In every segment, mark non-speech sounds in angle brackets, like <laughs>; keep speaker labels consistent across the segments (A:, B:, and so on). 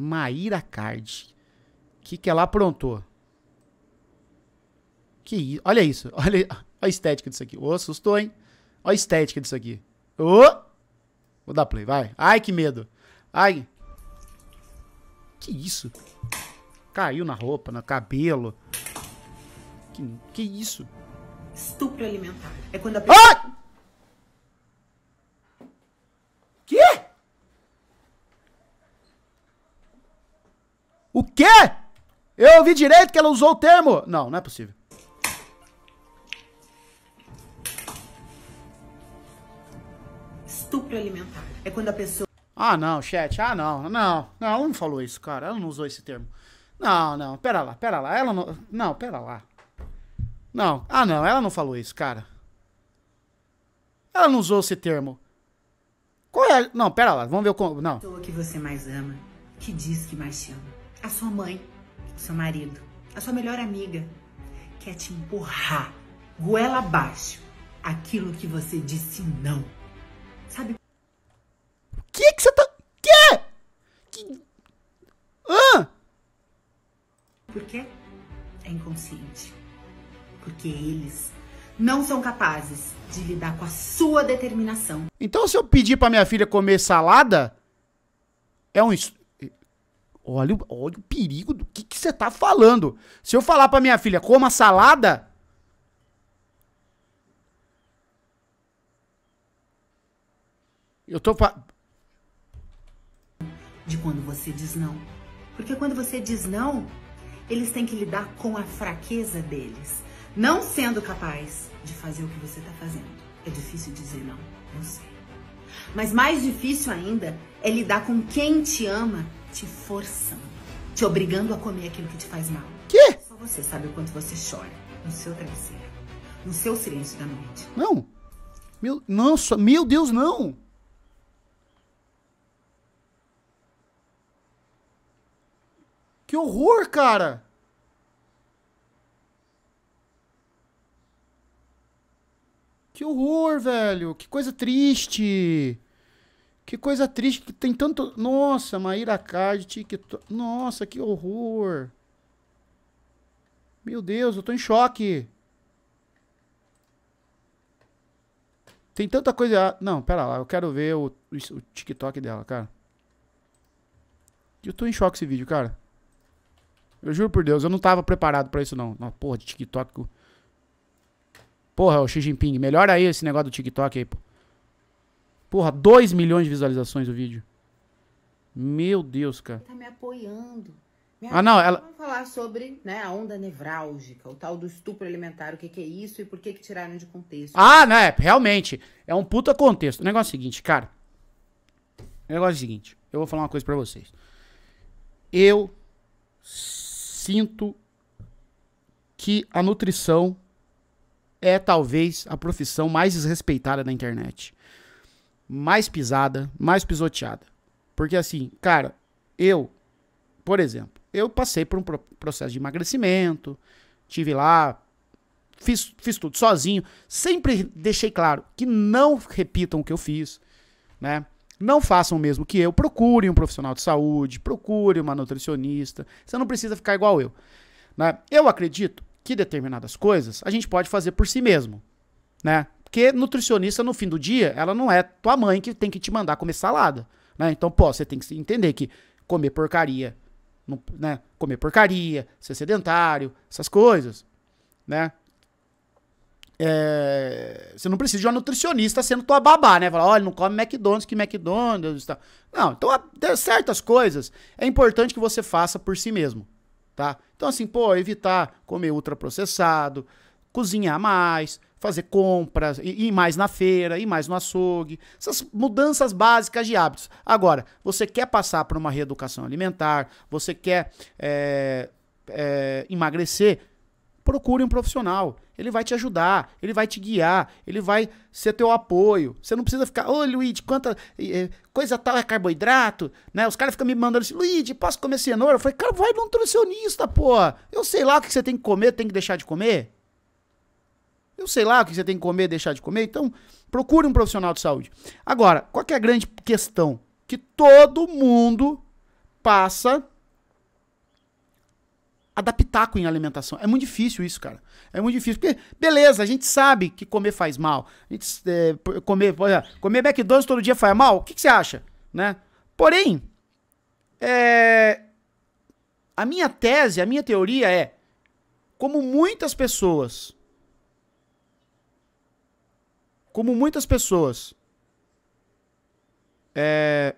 A: Maíra Card. O que, que ela aprontou? Que, olha isso. <laughs> Olha a estética disso aqui. Ô, oh, assustou, hein? Olha a estética disso aqui. Ô! Oh! Vou dar play, vai. Ai, que medo. Ai. Que isso? Caiu na roupa, no cabelo. Que,
B: que isso? Estupro alimentar. É quando a pessoa... Ah!
A: Quê? Eu ouvi direito que ela usou o termo. Não, não é possível.
B: Estupro alimentar. É quando a pessoa.
A: Ah, não, chat. Ah, não. Não, não, ela não falou isso, cara. Ela não usou esse termo. Não, não. Pera lá, pera lá. Ela não. Não, pera lá. Não. Ah, não. Ela não falou isso, cara. Ela não usou esse termo. Qual é? Não, pera lá. Vamos ver o. Não. A pessoa que você mais ama,
B: que diz que mais te ama a sua mãe, seu marido, a sua melhor amiga quer te empurrar goela abaixo aquilo que você disse não. Sabe? O que que você tá... Quê? Que... Ah! Porque é inconsciente. Porque eles não são capazes de lidar com a sua determinação.
A: Então se eu pedir pra minha filha comer salada, é um... Olha, olha o perigo do que você tá falando. Se eu falar pra minha filha, coma salada. Eu tô. Fa... De quando
B: você diz não. Porque quando você diz não, eles têm que lidar com a fraqueza deles. Não sendo capaz de fazer o que você tá fazendo. É difícil dizer não, eu sei. Mas mais difícil ainda é lidar com quem te ama te forçando, te obrigando a comer aquilo que te faz mal. Que? Só você sabe o quanto você chora no seu travesseiro, no seu silêncio da noite. Não. Meu,
A: nossa, meu Deus, não. Que horror, cara. Que horror, velho. Que coisa triste. Que coisa triste que tem tanto. Nossa, Maíra Card, TikTok. Nossa, que horror. Meu Deus, eu tô em choque. Tem tanta coisa. Ah, não, pera lá, eu quero ver o, o, TikTok dela, cara. Eu tô em choque esse vídeo, cara. Eu juro por Deus, eu não tava preparado pra isso, não. Uma porra de TikTok. Porra, o Xi Jinping, melhora aí esse negócio do TikTok aí, pô. Porra, 2 milhões de visualizações o vídeo. Meu Deus, cara.
B: Tá me apoiando. ah, não, ela... Vamos falar sobre né, a onda nevrálgica, o tal do estupro alimentar, o que, que é isso e por que, que tiraram de contexto. Ah,
A: né, realmente. É um puta contexto. O negócio é o seguinte, cara. O negócio é o seguinte. Eu vou falar uma coisa para vocês. Eu sinto que a nutrição é talvez a profissão mais desrespeitada da internet mais pisada, mais pisoteada. Porque assim, cara, eu, por exemplo, eu passei por um processo de emagrecimento, tive lá, fiz, fiz tudo sozinho, sempre deixei claro que não repitam o que eu fiz, né? Não façam o mesmo que eu, procure um profissional de saúde, procure uma nutricionista, você não precisa ficar igual eu. Né? Eu acredito que determinadas coisas a gente pode fazer por si mesmo, né? Porque nutricionista, no fim do dia, ela não é tua mãe que tem que te mandar comer salada. Né? Então, pô, você tem que entender que comer porcaria, né? Comer porcaria, ser sedentário, essas coisas, né? É, você não precisa de uma nutricionista sendo tua babá, né? Falar, olha, não come McDonald's, que McDonald's tá. Não, então certas coisas é importante que você faça por si mesmo, tá? Então assim, pô, evitar comer ultraprocessado, cozinhar mais, fazer compras, ir mais na feira, ir mais no açougue, essas mudanças básicas de hábitos. Agora, você quer passar por uma reeducação alimentar, você quer é, é, emagrecer, procure um profissional. Ele vai te ajudar, ele vai te guiar, ele vai ser teu apoio. Você não precisa ficar, ô Luiz, quanta coisa tal é carboidrato, né? Os caras ficam me mandando assim, Luiz, posso comer cenoura? Eu falei, cara, vai no nutricionista, pô. Eu sei lá o que você tem que comer, tem que deixar de comer. Eu sei lá o que você tem que comer, deixar de comer. Então, procure um profissional de saúde. Agora, qual é a grande questão? Que todo mundo passa a dar pitaco em alimentação. É muito difícil isso, cara. É muito difícil. Porque, beleza, a gente sabe que comer faz mal. A gente, é, comer, comer McDonald's todo dia faz mal? O que, que você acha? Né? Porém, é, a minha tese, a minha teoria é: como muitas pessoas como muitas pessoas, é.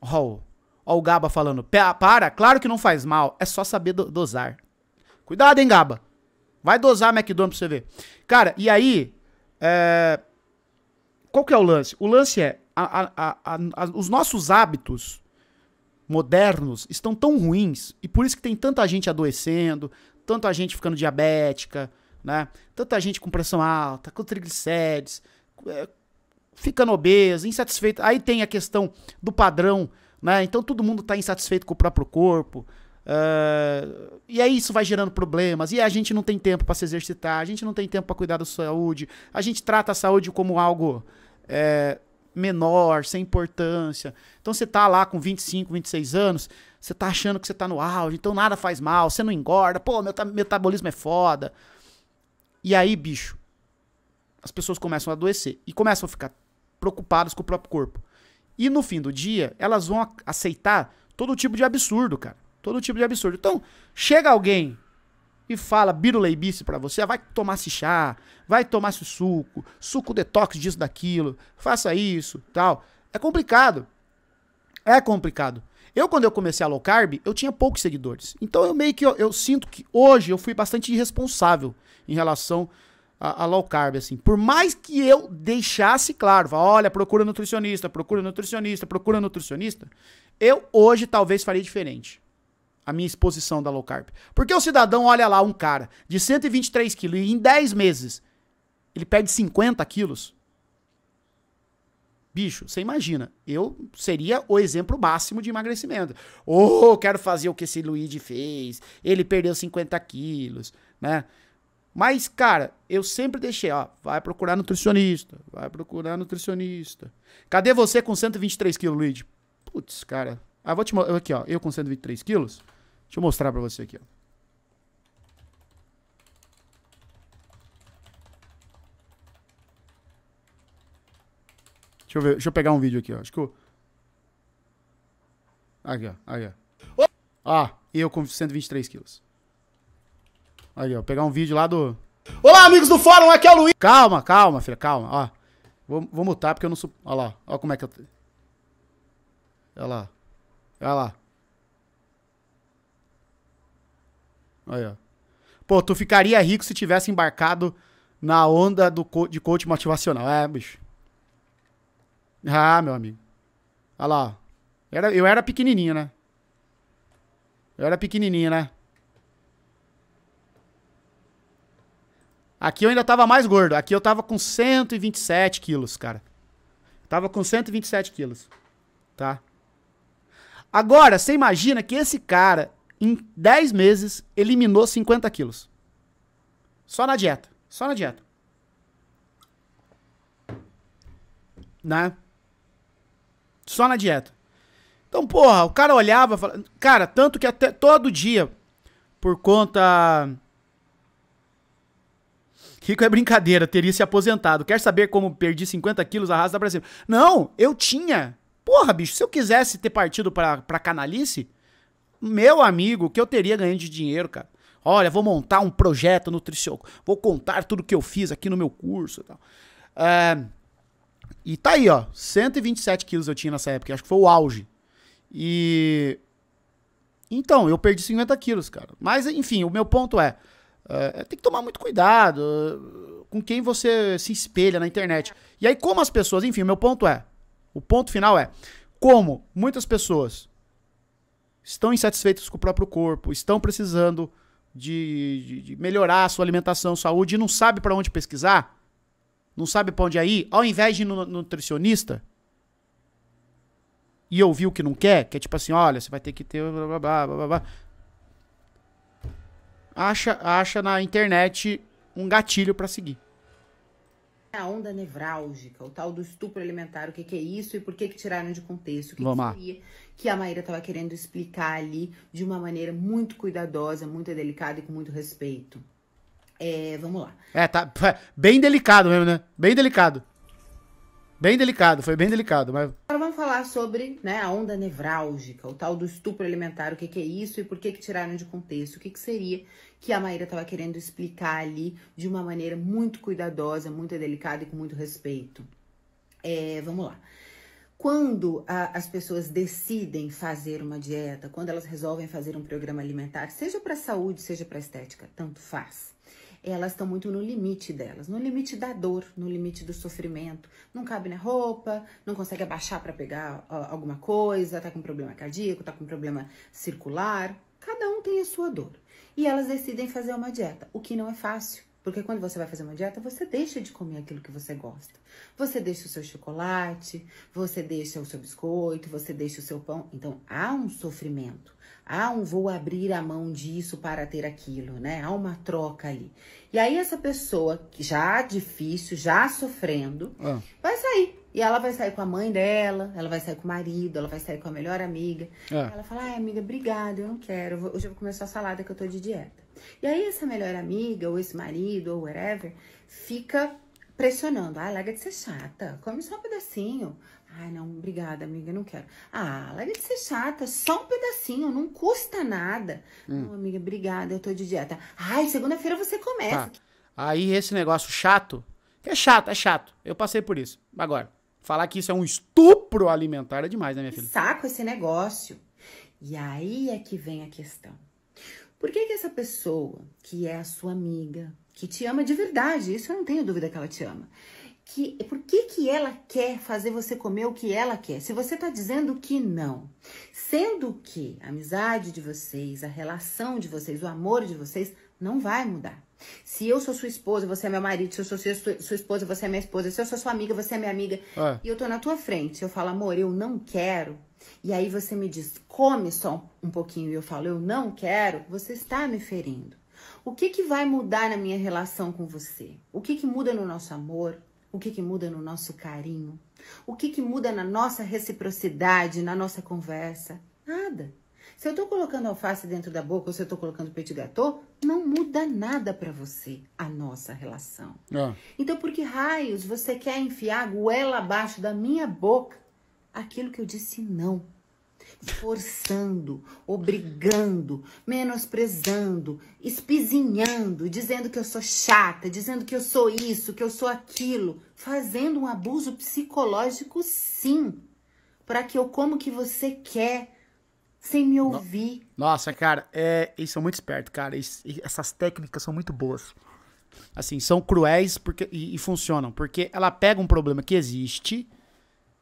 A: Ó, oh, o Gaba falando. Para, claro que não faz mal. É só saber do dosar. Cuidado, hein, Gaba. Vai dosar McDonald's pra você ver. Cara, e aí. É... Qual que é o lance? O lance é. A, a, a, os nossos hábitos modernos estão tão ruins. E por isso que tem tanta gente adoecendo, tanta gente ficando diabética né? Tanta gente com pressão alta, com triglicérides, é, ficando obesa, insatisfeita. Aí tem a questão do padrão, né? Então todo mundo está insatisfeito com o próprio corpo. Uh, e aí isso vai gerando problemas. E a gente não tem tempo para se exercitar, a gente não tem tempo para cuidar da saúde. A gente trata a saúde como algo é, menor, sem importância. Então você tá lá com 25, 26 anos, você tá achando que você tá no auge, então nada faz mal, você não engorda, pô, meu metabolismo é foda. E aí, bicho, as pessoas começam a adoecer e começam a ficar preocupadas com o próprio corpo. E no fim do dia, elas vão aceitar todo tipo de absurdo, cara. Todo tipo de absurdo. Então, chega alguém e fala biruleibice para você, vai tomar se chá, vai tomar se suco, suco detox disso daquilo, faça isso, tal. É complicado. É complicado. Eu quando eu comecei a low carb, eu tinha poucos seguidores. Então eu meio que eu, eu sinto que hoje eu fui bastante irresponsável em relação a, a low carb, assim. Por mais que eu deixasse claro, fala, olha, procura nutricionista, procura nutricionista, procura nutricionista, eu hoje talvez faria diferente a minha exposição da low carb. Porque o cidadão olha lá um cara de 123 quilos e em 10 meses ele perde 50 quilos. Bicho, você imagina, eu seria o exemplo máximo de emagrecimento. Ou oh, quero fazer o que esse Luigi fez, ele perdeu 50 quilos, né? Mas, cara, eu sempre deixei, ó, vai procurar nutricionista, vai procurar nutricionista. Cadê você com 123 quilos, Luigi? Putz, cara. Ah, vou te mostrar, aqui, ó, eu com 123 quilos, deixa eu mostrar pra você aqui, ó. Deixa eu ver, deixa eu pegar um vídeo aqui, ó. Acho que eu... Aqui, ó, aqui, ó. Ah, eu com 123 quilos. Aí, ó, pegar um vídeo lá do. Olá, amigos do fórum, aqui é o Luiz. Calma, calma, filha, calma, ó. Vou, vou mutar porque eu não sou. Olha lá, olha como é que eu. Olha lá. Olha lá. Aí, ó. Pô, tu ficaria rico se tivesse embarcado na onda do co... de coach motivacional. É, bicho. Ah, meu amigo. Olha lá. Era, eu era pequenininho, né? Eu era pequenininho, né? Aqui eu ainda tava mais gordo. Aqui eu tava com 127 quilos, cara. Tava com 127 quilos. Tá? Agora, você imagina que esse cara, em 10 meses, eliminou 50 quilos. Só na dieta. Só na dieta. Né? Só na dieta. Então, porra, o cara olhava, falava, cara, tanto que até todo dia, por conta Rico é brincadeira, teria se aposentado. Quer saber como perdi 50 quilos, arrasta pra cima. Não, eu tinha. Porra, bicho, se eu quisesse ter partido pra, pra canalice, meu amigo, o que eu teria ganhando de dinheiro, cara? Olha, vou montar um projeto nutricional, vou contar tudo que eu fiz aqui no meu curso e tal. É, e tá aí, ó, 127 quilos eu tinha nessa época, acho que foi o auge. E... Então, eu perdi 50 quilos, cara. Mas, enfim, o meu ponto é é, tem que tomar muito cuidado eh, com quem você se espelha na internet. E aí, como as pessoas, enfim, meu ponto é, o ponto final é, como muitas pessoas estão insatisfeitas com o próprio corpo, estão precisando de, de, de melhorar a sua alimentação, saúde, e não sabe para onde pesquisar, não sabe para onde ir, ao invés de ir no nutricionista e ouvir o que não quer, que é tipo assim, olha, você vai ter que ter blá blá blá blá blá acha, acha na internet um gatilho para seguir.
B: É a onda nevrálgica, o tal do estupro alimentar, o que, que é isso e por que, que tiraram de contexto, o que, Vamos que seria que a Maíra estava querendo explicar ali de uma maneira muito cuidadosa, muito delicada e com muito respeito. É, vamos lá.
A: É, tá <laughs> bem delicado mesmo, né? Bem delicado. Bem delicado, foi bem delicado, mas...
B: Agora vamos falar sobre né, a onda nevrálgica, o tal do estupro alimentar, o que, que é isso e por que, que tiraram de contexto, o que, que seria que a Maíra estava querendo explicar ali de uma maneira muito cuidadosa, muito delicada e com muito respeito. É, vamos lá. Quando a, as pessoas decidem fazer uma dieta, quando elas resolvem fazer um programa alimentar, seja para saúde, seja para estética, tanto faz elas estão muito no limite delas, no limite da dor, no limite do sofrimento. Não cabe na roupa, não consegue abaixar para pegar ó, alguma coisa, tá com problema cardíaco, tá com problema circular. Cada um tem a sua dor. E elas decidem fazer uma dieta, o que não é fácil. Porque quando você vai fazer uma dieta, você deixa de comer aquilo que você gosta. Você deixa o seu chocolate, você deixa o seu biscoito, você deixa o seu pão. Então há um sofrimento há ah, um vou abrir a mão disso para ter aquilo, né? Há uma troca ali. E aí essa pessoa já difícil, já sofrendo, ah. vai sair. E ela vai sair com a mãe dela, ela vai sair com o marido, ela vai sair com a melhor amiga. É. Ela fala: "Ai, amiga, obrigada, eu não quero. Hoje eu vou comer só salada que eu tô de dieta". E aí essa melhor amiga ou esse marido ou whatever fica pressionando. Ah, larga de ser chata. Come só um pedacinho. Ai, não, obrigada, amiga, não quero. Ah, larga de é ser chata, só um pedacinho, não custa nada. Hum. Não, amiga, obrigada, eu tô de dieta. Ai, segunda-feira você começa. Tá.
A: Aí esse negócio chato, que é chato, é chato. Eu passei por isso. Agora, falar que isso é um estupro alimentar é demais, né,
B: minha filha? Saco esse negócio. E aí é que vem a questão. Por que, que essa pessoa, que é a sua amiga, que te ama de verdade, isso eu não tenho dúvida que ela te ama que, por que, que ela quer fazer você comer o que ela quer? Se você está dizendo que não, sendo que a amizade de vocês, a relação de vocês, o amor de vocês não vai mudar. Se eu sou sua esposa, você é meu marido. Se eu sou sua, sua esposa, você é minha esposa. Se eu sou sua amiga, você é minha amiga. É. E eu tô na tua frente. Eu falo, amor, eu não quero. E aí você me diz, come só um pouquinho. E eu falo, eu não quero. Você está me ferindo. O que, que vai mudar na minha relação com você? O que, que muda no nosso amor? O que, que muda no nosso carinho? O que, que muda na nossa reciprocidade, na nossa conversa? Nada. Se eu estou colocando alface dentro da boca ou se eu estou colocando petit gâteau, não muda nada para você a nossa relação. É. Então, por que raios você quer enfiar a goela abaixo da minha boca aquilo que eu disse não? forçando, obrigando, menosprezando, espizinhando, dizendo que eu sou chata, dizendo que eu sou isso, que eu sou aquilo, fazendo um abuso psicológico sim, para que eu como que você quer, sem me ouvir.
A: Nossa, cara, é, eles são muito espertos, cara. essas técnicas são muito boas. Assim, são cruéis porque, e, e funcionam, porque ela pega um problema que existe,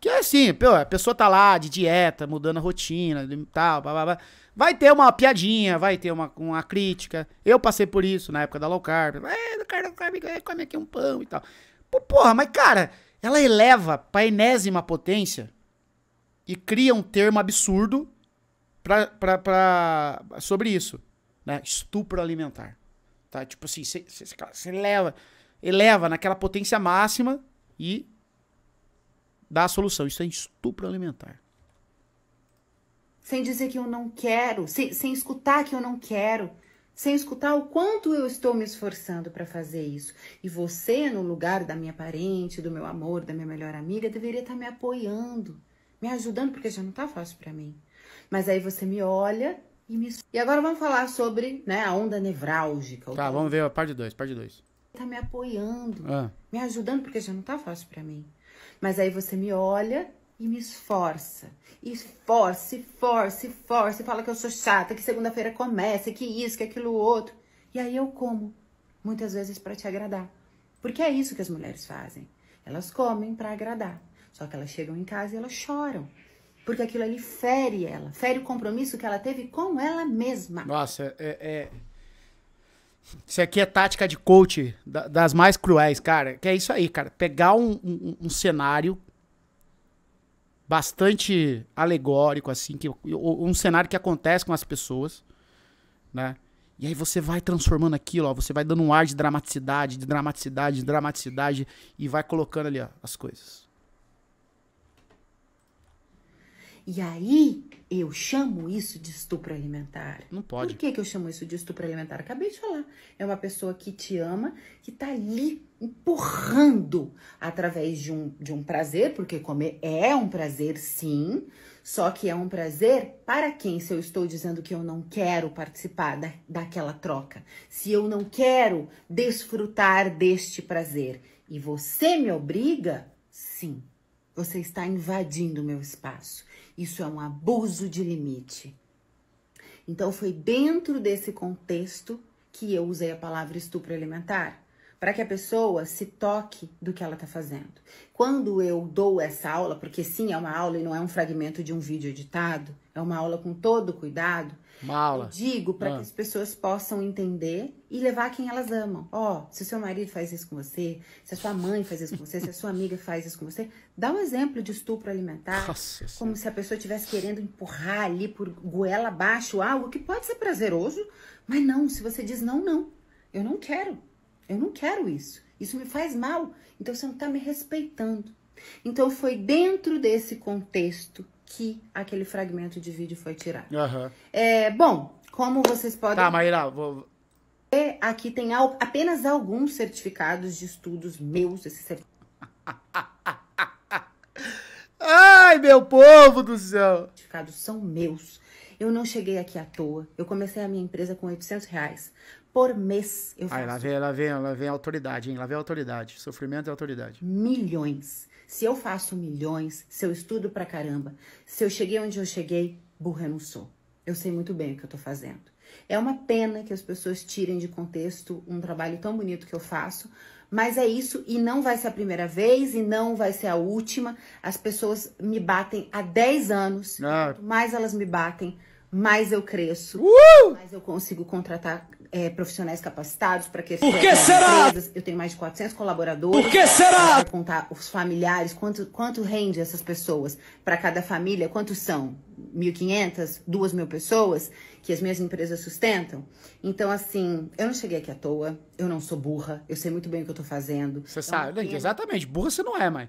A: que é assim, pô, a pessoa tá lá de dieta, mudando a rotina, tal, blá, blá, blá. Vai ter uma piadinha, vai ter uma, uma crítica. Eu passei por isso na época da low carb. É, low carb, carb, come aqui um pão e tal. Pô, porra, mas cara, ela eleva pra enésima potência e cria um termo absurdo pra, pra, pra, sobre isso, né? Estupro alimentar. Tá? Tipo assim, você eleva, eleva naquela potência máxima e dá a solução. Isso é estupro alimentar.
B: Sem dizer que eu não quero, sem, sem escutar que eu não quero, sem escutar o quanto eu estou me esforçando para fazer isso. E você, no lugar da minha parente, do meu amor, da minha melhor amiga, deveria estar tá me apoiando, me ajudando, porque já não está fácil para mim. Mas aí você me olha e me. E agora vamos falar sobre né, a onda nevrálgica.
A: Tá, vamos ver a parte 2, parte 2.
B: Tá me apoiando, ah. me ajudando, porque já não tá fácil para mim. Mas aí você me olha e me esforça. E force, force, force. Fala que eu sou chata, que segunda-feira começa, que isso, que aquilo outro. E aí eu como, muitas vezes para te agradar. Porque é isso que as mulheres fazem. Elas comem para agradar. Só que elas chegam em casa e elas choram. Porque aquilo ali fere ela, fere o compromisso que ela teve com ela mesma.
A: Nossa, é, é isso aqui é tática de coach das mais cruéis, cara. Que é isso aí, cara. Pegar um, um, um cenário bastante alegórico, assim, que, um cenário que acontece com as pessoas, né? E aí você vai transformando aquilo, ó, você vai dando um ar de dramaticidade, de dramaticidade, de dramaticidade, e vai colocando ali, ó, as coisas.
B: E aí eu chamo isso de estupro alimentar. Não pode. Por que, que eu chamo isso de estupro alimentar? Acabei de falar. É uma pessoa que te ama, que tá ali empurrando através de um, de um prazer, porque comer é um prazer, sim. Só que é um prazer para quem? Se eu estou dizendo que eu não quero participar da, daquela troca, se eu não quero desfrutar deste prazer e você me obriga, sim, você está invadindo o meu espaço. Isso é um abuso de limite. Então, foi dentro desse contexto que eu usei a palavra estupro alimentar para que a pessoa se toque do que ela está fazendo. Quando eu dou essa aula, porque sim, é uma aula e não é um fragmento de um vídeo editado, é uma aula com todo cuidado. Uma aula. digo para ah. que as pessoas possam entender e levar quem elas amam. Ó, oh, se o seu marido faz isso com você, se a sua mãe faz isso com você, se a sua amiga faz isso com você, dá um exemplo de estupro alimentar. Nossa, como senhora. se a pessoa estivesse querendo empurrar ali por goela abaixo algo que pode ser prazeroso, mas não, se você diz não, não. Eu não quero. Eu não quero isso. Isso me faz mal. Então você não está me respeitando. Então foi dentro desse contexto que aquele fragmento de vídeo foi tirado. Uhum. É, bom, como vocês podem. Tá, Maíra, vou... Aqui tem al... apenas alguns certificados de estudos meus. Esse cert... <laughs> Ai, meu povo do céu! Os certificados são meus. Eu não cheguei aqui à toa. Eu comecei a minha empresa com 800 reais por mês. Eu faço. Aí lá vem,
A: lá vem, lá vem a autoridade, hein? Lá vem a autoridade. Sofrimento é
B: autoridade. Milhões. Se eu faço milhões, se eu estudo pra caramba, se eu cheguei onde eu cheguei, burra eu não sou. Eu sei muito bem o que eu tô fazendo. É uma pena que as pessoas tirem de contexto um trabalho tão bonito que eu faço, mas é isso e não vai ser a primeira vez e não vai ser a última. As pessoas me batem há 10 anos. Ah. Quanto mais elas me batem, mais eu cresço, uh! mais eu consigo contratar é, profissionais capacitados para que Por que será? Empresas. Eu tenho mais de 400 colaboradores. Por que será? contar os familiares, quanto, quanto rende essas pessoas para cada família, quantos são? 1.500, 2.000 pessoas que as minhas empresas sustentam. Então, assim, eu não cheguei aqui à toa, eu não sou burra, eu sei muito bem o que eu estou fazendo. Você então, sabe, entendo. Assim,
A: exatamente, burra você não é, mãe.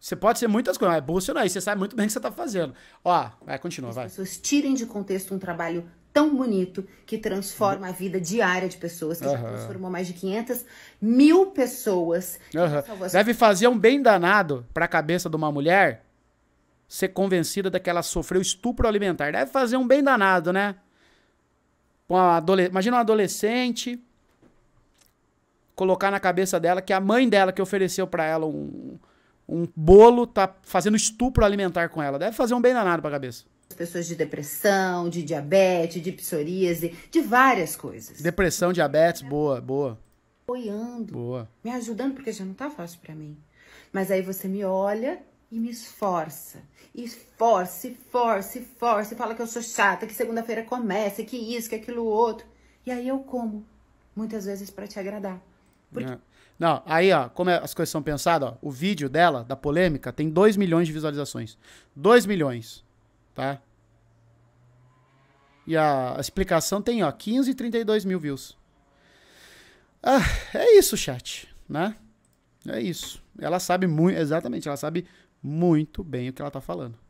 A: Você pode ser muitas coisas, mas Bolsonaro, aí você sabe muito bem o que você está fazendo.
B: Ó, vai, continua, vai. As pessoas tirem de contexto um trabalho tão bonito que transforma a vida diária de pessoas, que uhum. já transformou mais de 500 mil pessoas. Uhum. Deve
A: fazer um bem danado para a cabeça de uma mulher ser convencida de que ela sofreu estupro alimentar. Deve fazer um bem danado, né? Uma adolesc... Imagina uma adolescente colocar na cabeça dela que a mãe dela que ofereceu para ela um, um bolo, tá fazendo estupro alimentar com ela. Deve fazer um bem danado pra
B: cabeça. Pessoas de depressão, de diabetes, de psoríase, de várias coisas.
A: Depressão, diabetes, boa, boa.
B: Apoiando. Boa. Me ajudando, porque já não tá fácil para mim. Mas aí você me olha e me esforça. esforce, force, force, force. Fala que eu sou chata, que segunda-feira começa, que isso, que aquilo outro. E aí eu como. Muitas vezes para te agradar.
A: Porque é. Não, aí, ó, como é, as coisas são pensadas, ó, o vídeo dela, da polêmica, tem 2 milhões de visualizações. 2 milhões, tá? E a, a explicação tem, ó, 15 e 32 mil views. Ah, é isso, chat, né? É isso. Ela sabe muito, exatamente, ela sabe muito bem o que ela tá falando.